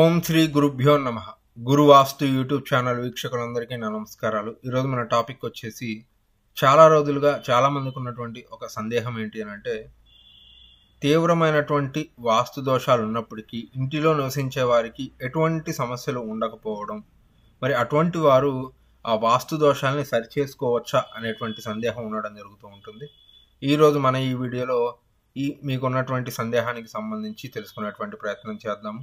ఓం శ్రీ గురుభ్యో నమ గురువాస్తు YouTube channel వీక్షకులందరికీ నా నమస్కారాలు ఈరోజు మన టాపిక్ వచ్చేసి చాలా రోజులుగా చాలామందికి ఉన్నటువంటి ఒక సందేహం ఏంటి అని అంటే తీవ్రమైనటువంటి వాస్తు దోషాలు ఉన్నప్పటికీ ఇంటిలో నివసించే వారికి ఎటువంటి సమస్యలు ఉండకపోవడం మరి అటువంటి వారు ఆ వాస్తు దోషాలని సరిచేసుకోవచ్చా అనేటువంటి సందేహం ఉండడం జరుగుతూ ఉంటుంది ఈరోజు మన ఈ వీడియోలో ఈ మీకున్నటువంటి సందేహానికి సంబంధించి తెలుసుకునేటువంటి ప్రయత్నం చేద్దాము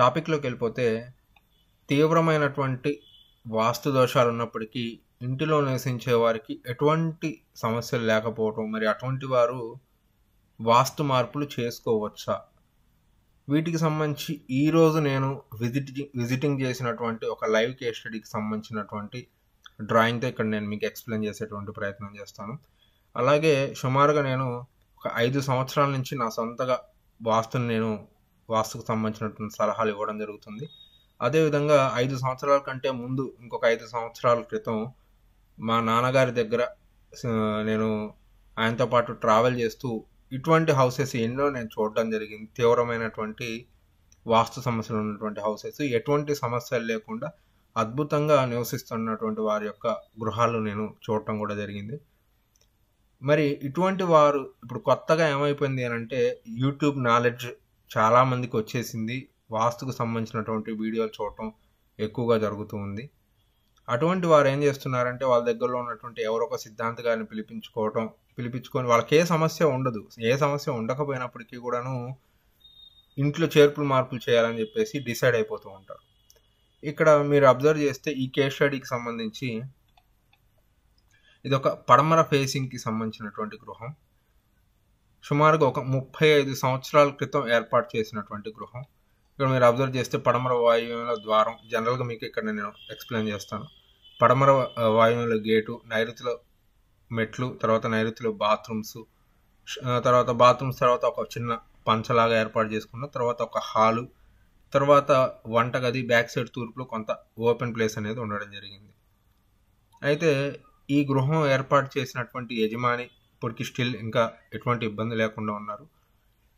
టాపిక్లోకి వెళ్ళిపోతే తీవ్రమైనటువంటి వాస్తు దోషాలు ఉన్నప్పటికీ ఇంటిలో నివసించే వారికి ఎటువంటి సమస్యలు లేకపోవటం మరి అటువంటి వారు వాస్తు మార్పులు చేసుకోవచ్చా వీటికి సంబంధించి ఈరోజు నేను విజిటింగ్ విజిటింగ్ చేసినటువంటి ఒక లైవ్ కేస్ స్టడీకి సంబంధించినటువంటి డ్రాయింగ్తో ఇక్కడ నేను మీకు ఎక్స్ప్లెయిన్ చేసేటువంటి ప్రయత్నం చేస్తాను అలాగే సుమారుగా నేను ఒక ఐదు సంవత్సరాల నుంచి నా సొంతగా వాస్తుని నేను వాస్తుకు సంబంధించినటువంటి సలహాలు ఇవ్వడం జరుగుతుంది అదేవిధంగా ఐదు సంవత్సరాల కంటే ముందు ఇంకొక ఐదు సంవత్సరాల క్రితం మా నాన్నగారి దగ్గర నేను ఆయనతో పాటు ట్రావెల్ చేస్తూ ఇటువంటి హౌసెస్ ఎన్నో నేను చూడడం జరిగింది తీవ్రమైనటువంటి వాస్తు సమస్యలు ఉన్నటువంటి హౌసెస్ ఎటువంటి సమస్యలు లేకుండా అద్భుతంగా నివసిస్తున్నటువంటి వారి యొక్క గృహాలు నేను చూడటం కూడా జరిగింది మరి ఇటువంటి వారు ఇప్పుడు కొత్తగా ఏమైపోయింది అని అంటే యూట్యూబ్ నాలెడ్జ్ చాలామందికి వచ్చేసింది వాస్తుకు సంబంధించినటువంటి వీడియోలు చూడటం ఎక్కువగా జరుగుతూ ఉంది అటువంటి వారు ఏం చేస్తున్నారంటే వాళ్ళ దగ్గరలో ఉన్నటువంటి ఎవరొక సిద్ధాంత గారిని పిలిపించుకోవటం పిలిపించుకొని వాళ్ళకి ఏ సమస్య ఉండదు ఏ సమస్య ఉండకపోయినప్పటికీ కూడాను ఇంట్లో చేర్పులు మార్పులు చేయాలని చెప్పేసి డిసైడ్ అయిపోతూ ఉంటారు ఇక్కడ మీరు అబ్జర్వ్ చేస్తే ఈ కేస్ స్టడీకి సంబంధించి ఒక పడమర ఫేసింగ్కి సంబంధించినటువంటి గృహం సుమారుగా ఒక ముప్పై ఐదు సంవత్సరాల క్రితం ఏర్పాటు చేసినటువంటి గృహం ఇక్కడ మీరు అబ్జర్వ్ చేస్తే పడమర వాయువుల ద్వారం జనరల్గా మీకు ఇక్కడ నేను ఎక్స్ప్లెయిన్ చేస్తాను పడమర వాయువుల గేటు నైరుతిలో మెట్లు తర్వాత నైరుతిలో బాత్రూమ్స్ తర్వాత బాత్రూమ్స్ తర్వాత ఒక చిన్న పంచలాగా ఏర్పాటు చేసుకున్న తర్వాత ఒక హాలు తర్వాత వంటగది బ్యాక్ సైడ్ తూర్పులో కొంత ఓపెన్ ప్లేస్ అనేది ఉండడం జరిగింది అయితే ఈ గృహం ఏర్పాటు చేసినటువంటి యజమాని ఇప్పటికి స్టిల్ ఇంకా ఎటువంటి ఇబ్బంది లేకుండా ఉన్నారు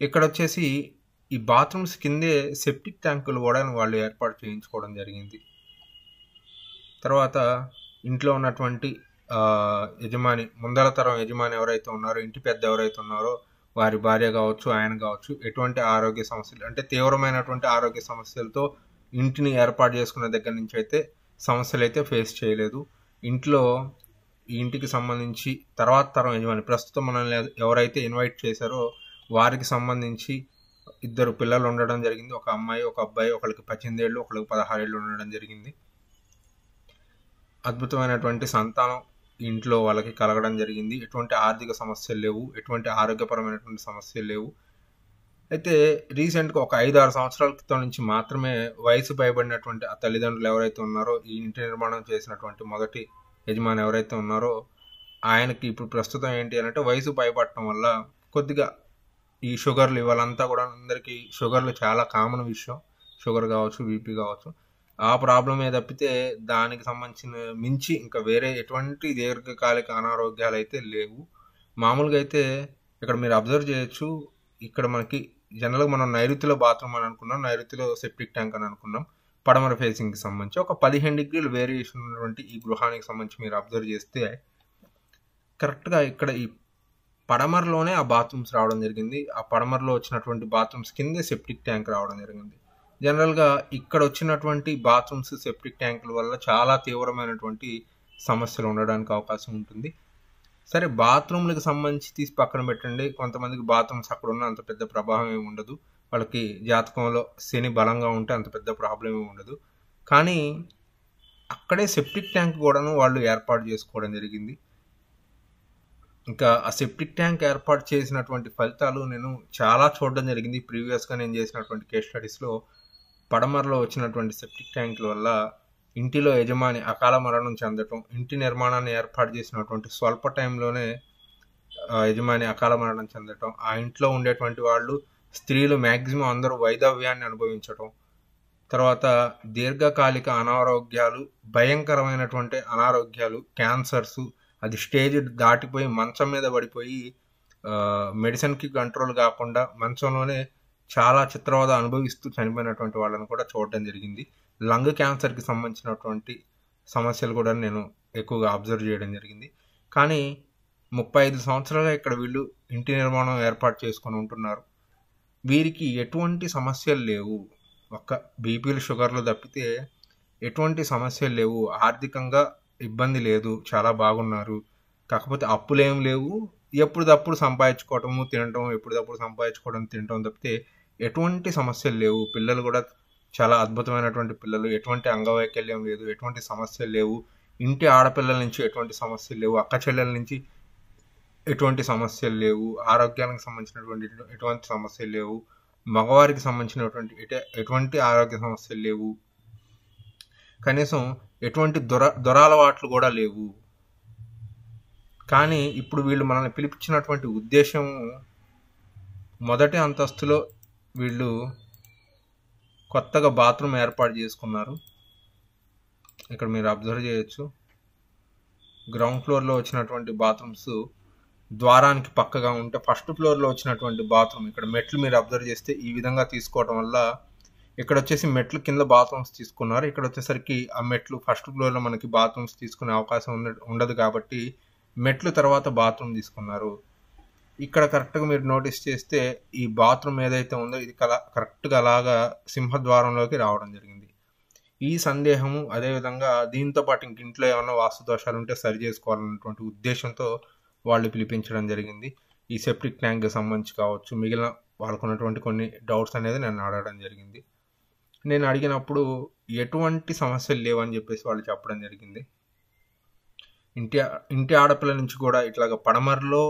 ఇక్కడ వచ్చేసి ఈ బాత్రూమ్స్ కిందే సెప్టిక్ ట్యాంకులు కూడా వాళ్ళు ఏర్పాటు చేయించుకోవడం జరిగింది తర్వాత ఇంట్లో ఉన్నటువంటి యజమాని ముందల తరం యజమాని ఎవరైతే ఉన్నారో ఇంటి పెద్ద ఎవరైతే ఉన్నారో వారి భార్య కావచ్చు ఆయన కావచ్చు ఎటువంటి ఆరోగ్య సమస్యలు అంటే తీవ్రమైనటువంటి ఆరోగ్య సమస్యలతో ఇంటిని ఏర్పాటు చేసుకున్న దగ్గర నుంచి అయితే సమస్యలు అయితే ఫేస్ చేయలేదు ఇంట్లో ఈ ఇంటికి సంబంధించి తర్వాత తరం యజమాని ప్రస్తుతం మనల్ని ఎవరైతే ఇన్వైట్ చేశారో వారికి సంబంధించి ఇద్దరు పిల్లలు ఉండడం జరిగింది ఒక అమ్మాయి ఒక అబ్బాయి ఒకరికి పద్దెనిమిది ఏళ్ళు ఒకరికి పదహారు ఏళ్ళు ఉండడం జరిగింది అద్భుతమైనటువంటి సంతానం ఇంట్లో వాళ్ళకి కలగడం జరిగింది ఎటువంటి ఆర్థిక సమస్యలు లేవు ఎటువంటి ఆరోగ్యపరమైనటువంటి సమస్యలు లేవు అయితే రీసెంట్గా ఒక ఐదు ఆరు సంవత్సరాల క్రితం నుంచి మాత్రమే వయసు భయపడినటువంటి ఆ తల్లిదండ్రులు ఎవరైతే ఉన్నారో ఈ ఇంటి నిర్మాణం చేసినటువంటి మొదటి యజమాని ఎవరైతే ఉన్నారో ఆయనకి ఇప్పుడు ప్రస్తుతం ఏంటి అంటే వయసు భయపడటం వల్ల కొద్దిగా ఈ షుగర్లు ఇవాళంతా కూడా అందరికీ షుగర్లు చాలా కామన్ విషయం షుగర్ కావచ్చు బీపీ కావచ్చు ఆ ప్రాబ్లమే తప్పితే దానికి సంబంధించిన మించి ఇంకా వేరే ఎటువంటి దీర్ఘకాలిక అనారోగ్యాలు అయితే లేవు మామూలుగా అయితే ఇక్కడ మీరు అబ్జర్వ్ చేయొచ్చు ఇక్కడ మనకి జనరల్గా మనం నైరుతిలో బాత్రూమ్ అని అనుకున్నాం నైరుతిలో సెప్టిక్ ట్యాంక్ అని అనుకున్నాం పడమర ఫేసింగ్కి సంబంధించి ఒక పదిహేను డిగ్రీలు వేరియేషన్ ఉన్నటువంటి ఈ గృహానికి సంబంధించి మీరు అబ్జర్వ్ చేస్తే కరెక్ట్గా ఇక్కడ ఈ పడమరలోనే ఆ బాత్రూమ్స్ రావడం జరిగింది ఆ పడమరలో వచ్చినటువంటి బాత్రూమ్స్ కిందే సెప్టిక్ ట్యాంక్ రావడం జరిగింది జనరల్గా ఇక్కడ వచ్చినటువంటి బాత్రూమ్స్ సెప్టిక్ ట్యాంకుల వల్ల చాలా తీవ్రమైనటువంటి సమస్యలు ఉండడానికి అవకాశం ఉంటుంది సరే బాత్రూమ్లకు సంబంధించి తీసి పక్కన పెట్టండి కొంతమందికి బాత్రూమ్స్ అక్కడ ఉన్న అంత పెద్ద ప్రభావం ఏమి ఉండదు వాళ్ళకి జాతకంలో శని బలంగా ఉంటే అంత పెద్ద ప్రాబ్లం ఉండదు కానీ అక్కడే సెప్టిక్ ట్యాంక్ కూడాను వాళ్ళు ఏర్పాటు చేసుకోవడం జరిగింది ఇంకా ఆ సెప్టిక్ ట్యాంక్ ఏర్పాటు చేసినటువంటి ఫలితాలు నేను చాలా చూడడం జరిగింది ప్రీవియస్గా నేను చేసినటువంటి కేస్ స్టడీస్లో పడమరలో వచ్చినటువంటి సెప్టిక్ ట్యాంకుల వల్ల ఇంటిలో యజమాని అకాల మరణం చెందటం ఇంటి నిర్మాణాన్ని ఏర్పాటు చేసినటువంటి స్వల్ప టైంలోనే యజమాని అకాల మరణం చెందటం ఆ ఇంట్లో ఉండేటువంటి వాళ్ళు స్త్రీలు మ్యాక్సిమం అందరూ వైధవ్యాన్ని అనుభవించటం తర్వాత దీర్ఘకాలిక అనారోగ్యాలు భయంకరమైనటువంటి అనారోగ్యాలు క్యాన్సర్స్ అది స్టేజ్ దాటిపోయి మంచం మీద పడిపోయి మెడిసిన్కి కంట్రోల్ కాకుండా మంచంలోనే చాలా చిత్రవద అనుభవిస్తూ చనిపోయినటువంటి వాళ్ళని కూడా చూడటం జరిగింది లంగ్ క్యాన్సర్కి సంబంధించినటువంటి సమస్యలు కూడా నేను ఎక్కువగా అబ్జర్వ్ చేయడం జరిగింది కానీ ముప్పై ఐదు సంవత్సరాలు ఇక్కడ వీళ్ళు ఇంటి నిర్మాణం ఏర్పాటు చేసుకొని ఉంటున్నారు వీరికి ఎటువంటి సమస్యలు లేవు ఒక్క బీపీలు షుగర్లు తప్పితే ఎటువంటి సమస్యలు లేవు ఆర్థికంగా ఇబ్బంది లేదు చాలా బాగున్నారు కాకపోతే అప్పులేం లేవు ఎప్పుడప్పుడు సంపాదించుకోవటము తినటం ఎప్పుడప్పుడు సంపాదించుకోవడం తినటం తప్పితే ఎటువంటి సమస్యలు లేవు పిల్లలు కూడా చాలా అద్భుతమైనటువంటి పిల్లలు ఎటువంటి అంగవైకల్యం లేదు ఎటువంటి సమస్యలు లేవు ఇంటి ఆడపిల్లల నుంచి ఎటువంటి సమస్యలు లేవు అక్క చెల్లెల నుంచి ఎటువంటి సమస్యలు లేవు ఆరోగ్యానికి సంబంధించినటువంటి ఎటువంటి సమస్యలు లేవు మగవారికి సంబంధించినటువంటి ఎటువంటి ఆరోగ్య సమస్యలు లేవు కనీసం ఎటువంటి దొర దొరాలవాట్లు కూడా లేవు కానీ ఇప్పుడు వీళ్ళు మనల్ని పిలిపించినటువంటి ఉద్దేశం మొదటి అంతస్తులో వీళ్ళు కొత్తగా బాత్రూమ్ ఏర్పాటు చేసుకున్నారు ఇక్కడ మీరు అబ్జర్వ్ చేయొచ్చు గ్రౌండ్ ఫ్లోర్లో వచ్చినటువంటి బాత్రూమ్స్ ద్వారానికి పక్కగా ఉంటే ఫస్ట్ ఫ్లోర్లో వచ్చినటువంటి బాత్రూమ్ ఇక్కడ మెట్లు మీరు అబ్జర్వ్ చేస్తే ఈ విధంగా తీసుకోవడం వల్ల ఇక్కడ వచ్చేసి మెట్లు కింద బాత్రూమ్స్ తీసుకున్నారు ఇక్కడ వచ్చేసరికి ఆ మెట్లు ఫస్ట్ ఫ్లోర్లో మనకి బాత్రూమ్స్ తీసుకునే అవకాశం ఉండదు కాబట్టి మెట్లు తర్వాత బాత్రూమ్ తీసుకున్నారు ఇక్కడ కరెక్ట్గా మీరు నోటీస్ చేస్తే ఈ బాత్రూమ్ ఏదైతే ఉందో ఇది కల కరెక్ట్గా అలాగా సింహద్వారంలోకి రావడం జరిగింది ఈ సందేహము అదేవిధంగా దీంతో పాటు ఇంక ఇంట్లో ఏమైనా వాస్తు దోషాలు ఉంటే సరి చేసుకోవాలన్నటువంటి ఉద్దేశంతో వాళ్ళు పిలిపించడం జరిగింది ఈ సెప్టిక్ ట్యాంక్కి సంబంధించి కావచ్చు మిగిలిన వాళ్ళకున్నటువంటి కొన్ని డౌట్స్ అనేది నేను అడగడం జరిగింది నేను అడిగినప్పుడు ఎటువంటి సమస్యలు లేవని చెప్పేసి వాళ్ళు చెప్పడం జరిగింది ఇంటి ఇంటి ఆడపిల్ల నుంచి కూడా ఇట్లాగ పడమరలో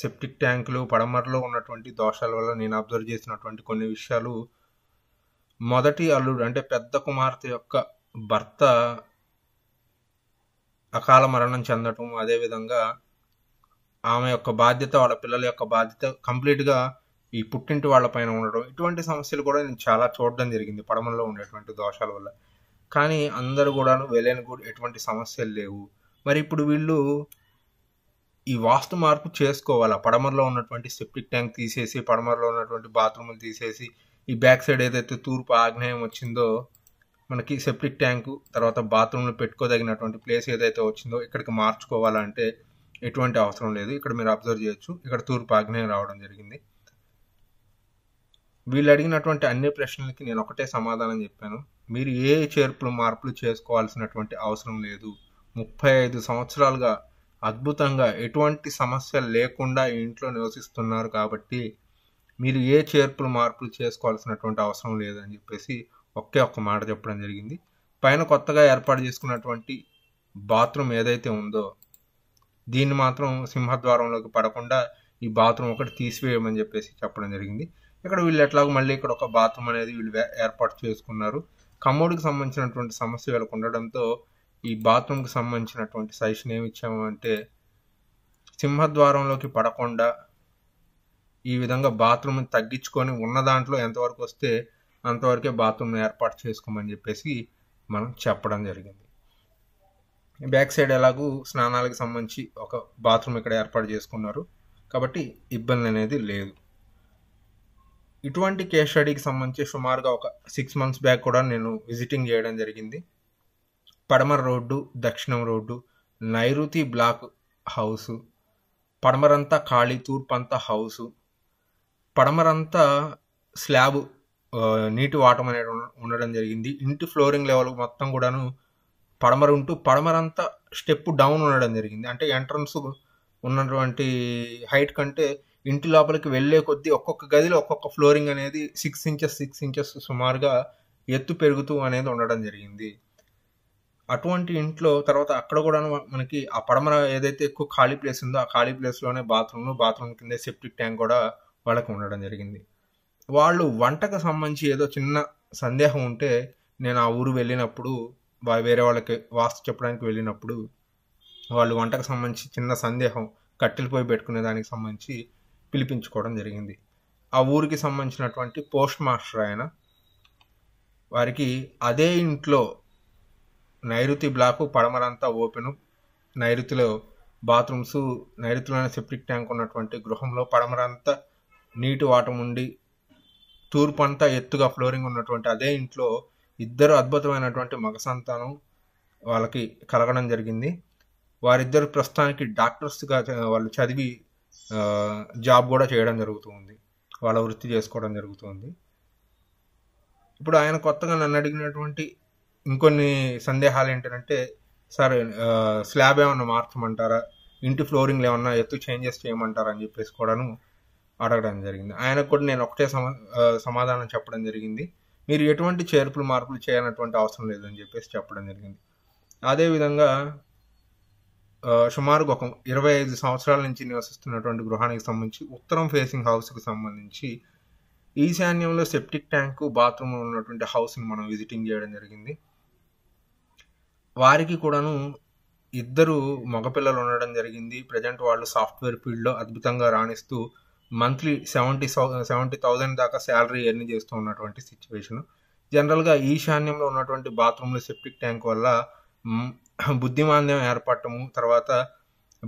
సెప్టిక్ ట్యాంకులు పడమరలో ఉన్నటువంటి దోషాల వల్ల నేను అబ్జర్వ్ చేసినటువంటి కొన్ని విషయాలు మొదటి అల్లుడు అంటే పెద్ద కుమార్తె యొక్క భర్త అకాల మరణం చెందటం అదేవిధంగా ఆమె యొక్క బాధ్యత వాళ్ళ పిల్లల యొక్క బాధ్యత కంప్లీట్గా ఈ పుట్టింటి వాళ్ళపైన ఉండడం ఇటువంటి సమస్యలు కూడా నేను చాలా చూడడం జరిగింది పడమల్లో ఉండేటువంటి దోషాల వల్ల కానీ అందరూ కూడాను వెళ్ళని కూడా ఎటువంటి సమస్యలు లేవు మరి ఇప్పుడు వీళ్ళు ఈ వాస్తు మార్పు చేసుకోవాలి పడమరలో ఉన్నటువంటి సెప్టిక్ ట్యాంక్ తీసేసి పడమరలో ఉన్నటువంటి బాత్రూములు తీసేసి ఈ బ్యాక్ సైడ్ ఏదైతే తూర్పు ఆగ్నేయం వచ్చిందో మనకి సెప్టిక్ ట్యాంకు తర్వాత బాత్రూంలో పెట్టుకోదగినటువంటి ప్లేస్ ఏదైతే వచ్చిందో ఇక్కడికి మార్చుకోవాలంటే ఎటువంటి అవసరం లేదు ఇక్కడ మీరు అబ్జర్వ్ చేయొచ్చు ఇక్కడ తూర్పు ఆగ్నేయం రావడం జరిగింది వీళ్ళు అడిగినటువంటి అన్ని ప్రశ్నలకి నేను ఒకటే సమాధానం చెప్పాను మీరు ఏ చేర్పులు మార్పులు చేసుకోవాల్సినటువంటి అవసరం లేదు ముప్పై ఐదు సంవత్సరాలుగా అద్భుతంగా ఎటువంటి సమస్య లేకుండా ఇంట్లో నివసిస్తున్నారు కాబట్టి మీరు ఏ చేర్పులు మార్పులు చేసుకోవాల్సినటువంటి అవసరం లేదని చెప్పేసి ఒకే ఒక్క మాట చెప్పడం జరిగింది పైన కొత్తగా ఏర్పాటు చేసుకున్నటువంటి బాత్రూమ్ ఏదైతే ఉందో దీన్ని మాత్రం సింహద్వారంలోకి పడకుండా ఈ బాత్రూమ్ ఒకటి తీసివేయమని చెప్పేసి చెప్పడం జరిగింది ఇక్కడ వీళ్ళు ఎట్లాగో మళ్ళీ ఇక్కడ ఒక బాత్రూమ్ అనేది వీళ్ళు ఏర్పాటు చేసుకున్నారు కమ్మోడికి సంబంధించినటువంటి సమస్య వీళ్ళకు ఉండడంతో ఈ బాత్రూమ్కి సంబంధించినటువంటి సజెషన్ ఏమి ఇచ్చాము అంటే సింహద్వారంలోకి పడకుండా ఈ విధంగా బాత్రూమ్ని తగ్గించుకొని ఉన్న దాంట్లో ఎంతవరకు వస్తే అంతవరకే బాత్రూమ్ని ఏర్పాటు చేసుకోమని చెప్పేసి మనం చెప్పడం జరిగింది బ్యాక్ సైడ్ ఎలాగూ స్నానాలకు సంబంధించి ఒక బాత్రూమ్ ఇక్కడ ఏర్పాటు చేసుకున్నారు కాబట్టి ఇబ్బంది అనేది లేదు ఇటువంటి కేస్ స్టడీకి సంబంధించి సుమారుగా ఒక సిక్స్ మంత్స్ బ్యాక్ కూడా నేను విజిటింగ్ చేయడం జరిగింది పడమర రోడ్డు దక్షిణం రోడ్డు నైరుతి బ్లాక్ హౌస్ పడమరంతా ఖాళీ అంతా హౌసు పడమరంతా స్లాబ్ నీటి వాటం అనేది ఉండడం జరిగింది ఇంటి ఫ్లోరింగ్ లెవెల్ మొత్తం కూడాను పడమర ఉంటూ పడమరంతా స్టెప్ డౌన్ ఉండడం జరిగింది అంటే ఎంట్రన్స్ ఉన్నటువంటి హైట్ కంటే ఇంటి లోపలికి వెళ్ళే కొద్దీ ఒక్కొక్క గదిలో ఒక్కొక్క ఫ్లోరింగ్ అనేది సిక్స్ ఇంచెస్ సిక్స్ ఇంచెస్ సుమారుగా ఎత్తు పెరుగుతూ అనేది ఉండడం జరిగింది అటువంటి ఇంట్లో తర్వాత అక్కడ కూడా మనకి ఆ పడమర ఏదైతే ఎక్కువ ఖాళీ ప్లేస్ ఉందో ఆ ఖాళీ ప్లేస్లోనే బాత్రూమ్లు బాత్రూమ్ కింద సెప్టిక్ ట్యాంక్ కూడా వాళ్ళకి ఉండడం జరిగింది వాళ్ళు వంటకు సంబంధించి ఏదో చిన్న సందేహం ఉంటే నేను ఆ ఊరు వెళ్ళినప్పుడు వేరే వాళ్ళకి వాస్తు చెప్పడానికి వెళ్ళినప్పుడు వాళ్ళు వంటకు సంబంధించి చిన్న సందేహం కట్టెలు పోయి పెట్టుకునే దానికి సంబంధించి పిలిపించుకోవడం జరిగింది ఆ ఊరికి సంబంధించినటువంటి పోస్ట్ మాస్టర్ ఆయన వారికి అదే ఇంట్లో నైరుతి బ్లాకు పడమరంతా ఓపెను నైరుతిలో బాత్రూమ్స్ నైరుతిలోనే సెప్టిక్ ట్యాంక్ ఉన్నటువంటి గృహంలో పడమరంతా నీటి వాటం ఉండి తూర్పు అంతా ఎత్తుగా ఫ్లోరింగ్ ఉన్నటువంటి అదే ఇంట్లో ఇద్దరు అద్భుతమైనటువంటి మగ సంతానం వాళ్ళకి కలగడం జరిగింది వారిద్దరు ప్రస్తుతానికి డాక్టర్స్గా వాళ్ళు చదివి జాబ్ కూడా చేయడం జరుగుతుంది వాళ్ళ వృత్తి చేసుకోవడం జరుగుతుంది ఇప్పుడు ఆయన కొత్తగా నన్ను అడిగినటువంటి ఇంకొన్ని సందేహాలు ఏంటంటే సార్ స్లాబ్ ఏమన్నా మార్చమంటారా ఇంటి ఫ్లోరింగ్లు ఏమన్నా ఎత్తు చేంజెస్ చేయమంటారా అని చెప్పేసి కూడాను అడగడం జరిగింది ఆయనకు కూడా నేను ఒకటే సమా సమాధానం చెప్పడం జరిగింది మీరు ఎటువంటి చేర్పులు మార్పులు చేయనటువంటి అవసరం లేదని చెప్పేసి చెప్పడం జరిగింది అదేవిధంగా సుమారుగా ఒక ఇరవై ఐదు సంవత్సరాల నుంచి నివసిస్తున్నటువంటి గృహానికి సంబంధించి ఉత్తరం ఫేసింగ్ హౌస్కి సంబంధించి ఈశాన్యంలో సెప్టిక్ ట్యాంకు బాత్రూమ్ ఉన్నటువంటి హౌస్ని మనం విజిటింగ్ చేయడం జరిగింది వారికి కూడాను ఇద్దరు మగపిల్లలు ఉండడం జరిగింది ప్రజెంట్ వాళ్ళు సాఫ్ట్వేర్ ఫీల్డ్లో అద్భుతంగా రాణిస్తూ మంత్లీ సెవెంటీ సెవెంటీ థౌజండ్ దాకా శాలరీ ఎర్న్ చేస్తూ ఉన్నటువంటి సిచ్యువేషన్ జనరల్గా ఈశాన్యంలో ఉన్నటువంటి బాత్రూంలో సెప్టిక్ ట్యాంక్ వల్ల బుద్ధిమాంద్యం ఏర్పడటము తర్వాత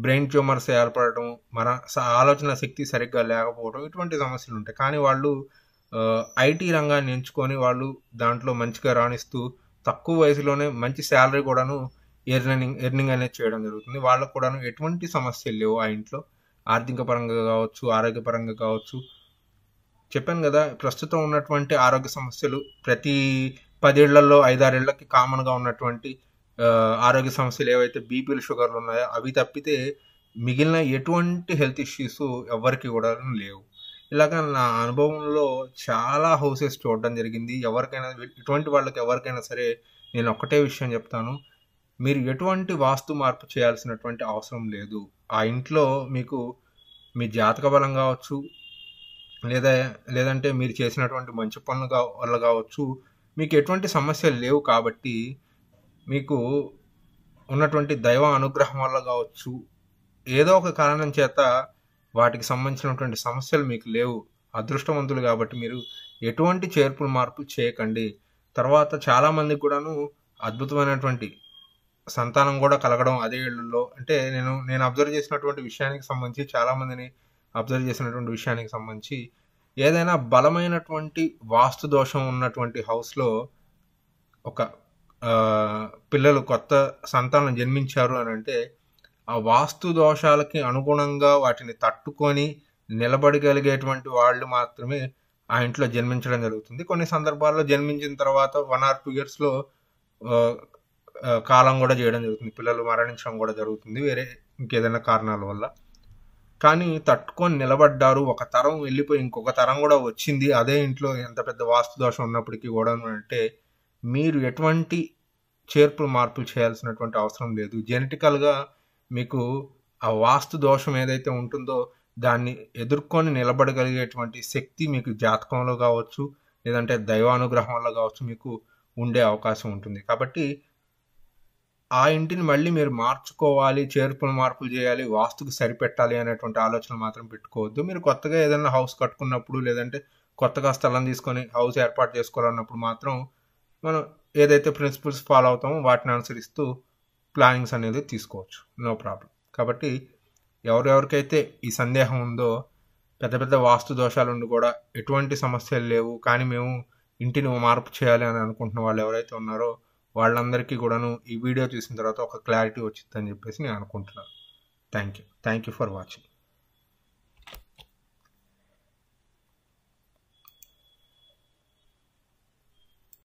బ్రెయిన్ ట్యూమర్స్ ఏర్పడటం మన ఆలోచన శక్తి సరిగ్గా లేకపోవడం ఇటువంటి సమస్యలు ఉంటాయి కానీ వాళ్ళు ఐటీ రంగాన్ని ఎంచుకొని వాళ్ళు దాంట్లో మంచిగా రాణిస్తూ తక్కువ వయసులోనే మంచి శాలరీ కూడాను ఎర్నింగ్ ఎర్నింగ్ అనేది చేయడం జరుగుతుంది వాళ్ళకు కూడాను ఎటువంటి సమస్యలు లేవు ఆ ఇంట్లో ఆర్థిక పరంగా కావచ్చు ఆరోగ్యపరంగా కావచ్చు చెప్పాను కదా ప్రస్తుతం ఉన్నటువంటి ఆరోగ్య సమస్యలు ప్రతి పదేళ్లలో ఐదారేళ్లకి కామన్గా ఉన్నటువంటి ఆరోగ్య సమస్యలు ఏవైతే బీపీలు షుగర్లు ఉన్నాయో అవి తప్పితే మిగిలిన ఎటువంటి హెల్త్ ఇష్యూస్ ఎవరికి కూడా లేవు ఇలాగ నా అనుభవంలో చాలా హౌసెస్ చూడడం జరిగింది ఎవరికైనా ఇటువంటి వాళ్ళకి ఎవరికైనా సరే నేను ఒక్కటే విషయం చెప్తాను మీరు ఎటువంటి వాస్తు మార్పు చేయాల్సినటువంటి అవసరం లేదు ఆ ఇంట్లో మీకు మీ జాతక బలం కావచ్చు లేదా లేదంటే మీరు చేసినటువంటి మంచి పనులు వల్ల కావచ్చు మీకు ఎటువంటి సమస్యలు లేవు కాబట్టి మీకు ఉన్నటువంటి దైవ అనుగ్రహం వల్ల కావచ్చు ఏదో ఒక కారణం చేత వాటికి సంబంధించినటువంటి సమస్యలు మీకు లేవు అదృష్టవంతులు కాబట్టి మీరు ఎటువంటి చేర్పులు మార్పు చేయకండి తర్వాత చాలామంది కూడాను అద్భుతమైనటువంటి సంతానం కూడా కలగడం అదే ఏళ్ళలో అంటే నేను నేను అబ్జర్వ్ చేసినటువంటి విషయానికి సంబంధించి చాలామందిని అబ్జర్వ్ చేసినటువంటి విషయానికి సంబంధించి ఏదైనా బలమైనటువంటి వాస్తు దోషం ఉన్నటువంటి హౌస్లో ఒక పిల్లలు కొత్త సంతానం జన్మించారు అని అంటే ఆ వాస్తు దోషాలకి అనుగుణంగా వాటిని తట్టుకొని నిలబడగలిగేటువంటి వాళ్ళు మాత్రమే ఆ ఇంట్లో జన్మించడం జరుగుతుంది కొన్ని సందర్భాల్లో జన్మించిన తర్వాత వన్ ఆర్ టూ ఇయర్స్లో కాలం కూడా చేయడం జరుగుతుంది పిల్లలు మరణించడం కూడా జరుగుతుంది వేరే ఇంకేదైనా కారణాల వల్ల కానీ తట్టుకొని నిలబడ్డారు ఒక తరం వెళ్ళిపోయి ఇంకొక తరం కూడా వచ్చింది అదే ఇంట్లో ఎంత పెద్ద వాస్తు దోషం ఉన్నప్పటికీ కూడా అంటే మీరు ఎటువంటి చేర్పులు మార్పులు చేయాల్సినటువంటి అవసరం లేదు జెనెటికల్గా మీకు ఆ వాస్తు దోషం ఏదైతే ఉంటుందో దాన్ని ఎదుర్కొని నిలబడగలిగేటువంటి శక్తి మీకు జాతకంలో కావచ్చు లేదంటే దైవానుగ్రహంలో కావచ్చు మీకు ఉండే అవకాశం ఉంటుంది కాబట్టి ఆ ఇంటిని మళ్ళీ మీరు మార్చుకోవాలి చేర్పులు మార్పులు చేయాలి వాస్తుకు సరిపెట్టాలి అనేటువంటి ఆలోచన మాత్రం పెట్టుకోవద్దు మీరు కొత్తగా ఏదైనా హౌస్ కట్టుకున్నప్పుడు లేదంటే కొత్తగా స్థలం తీసుకొని హౌస్ ఏర్పాటు చేసుకోవాలన్నప్పుడు మాత్రం మనం ఏదైతే ప్రిన్సిపల్స్ ఫాలో అవుతామో వాటిని అనుసరిస్తూ ప్లానింగ్స్ అనేది తీసుకోవచ్చు నో ప్రాబ్లం కాబట్టి ఎవరెవరికైతే ఈ సందేహం ఉందో పెద్ద పెద్ద వాస్తు దోషాలు ఉండి కూడా ఎటువంటి సమస్యలు లేవు కానీ మేము ఇంటిని మార్పు చేయాలి అని అనుకుంటున్న వాళ్ళు ఎవరైతే ఉన్నారో వాళ్ళందరికీ కూడాను ఈ వీడియో చూసిన తర్వాత ఒక క్లారిటీ వచ్చిందని చెప్పేసి నేను అనుకుంటున్నాను thank you thank you for watching